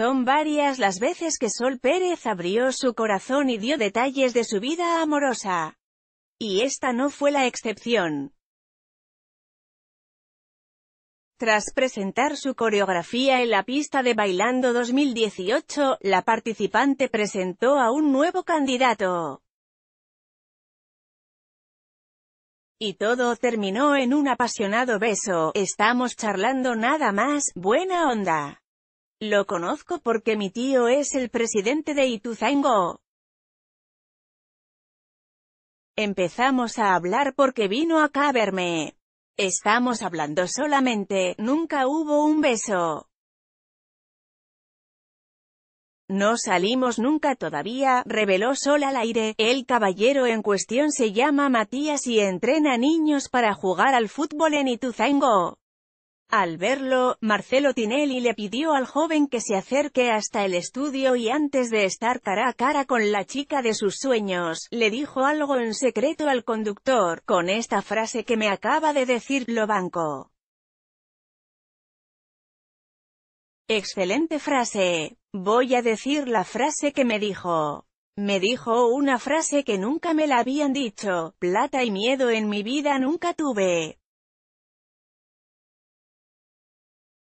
Son varias las veces que Sol Pérez abrió su corazón y dio detalles de su vida amorosa. Y esta no fue la excepción. Tras presentar su coreografía en la pista de Bailando 2018, la participante presentó a un nuevo candidato. Y todo terminó en un apasionado beso, estamos charlando nada más, buena onda. Lo conozco porque mi tío es el presidente de Ituzaingó. Empezamos a hablar porque vino acá a verme. Estamos hablando solamente, nunca hubo un beso. No salimos nunca todavía, reveló Sol al aire. El caballero en cuestión se llama Matías y entrena niños para jugar al fútbol en Ituzaingó. Al verlo, Marcelo Tinelli le pidió al joven que se acerque hasta el estudio y antes de estar cara a cara con la chica de sus sueños, le dijo algo en secreto al conductor, con esta frase que me acaba de decir, lo banco. Excelente frase. Voy a decir la frase que me dijo. Me dijo una frase que nunca me la habían dicho, plata y miedo en mi vida nunca tuve,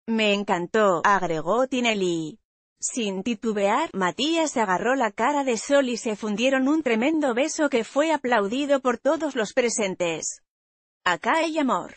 Me encantó, agregó Tinelli. Sin titubear, Matías agarró la cara de Sol y se fundieron un tremendo beso que fue aplaudido por todos los presentes. Acá hay amor.